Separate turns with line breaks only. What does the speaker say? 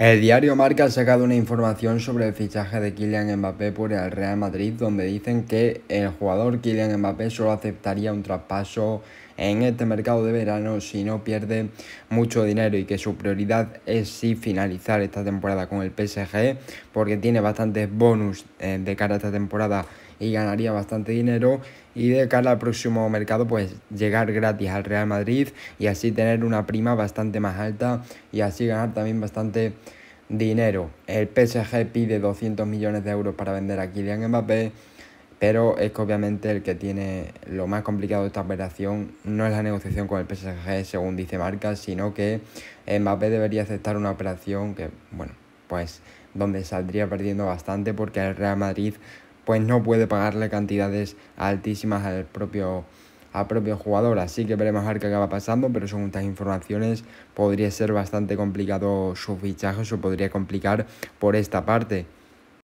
El diario Marca ha sacado una información sobre el fichaje de Kylian Mbappé por el Real Madrid, donde dicen que el jugador Kylian Mbappé solo aceptaría un traspaso en este mercado de verano si no pierde mucho dinero y que su prioridad es sí finalizar esta temporada con el PSG porque tiene bastantes bonus eh, de cara a esta temporada y ganaría bastante dinero y de cara al próximo mercado pues llegar gratis al Real Madrid y así tener una prima bastante más alta y así ganar también bastante dinero. El PSG pide 200 millones de euros para vender a Kylian Mbappé pero es que obviamente el que tiene lo más complicado de esta operación no es la negociación con el PSG, según dice Marca, sino que Mbappé debería aceptar una operación que, bueno, pues donde saldría perdiendo bastante porque el Real Madrid pues no puede pagarle cantidades altísimas al propio al propio jugador, así que veremos a ver qué acaba pasando, pero según estas informaciones podría ser bastante complicado su fichaje, se podría complicar por esta parte.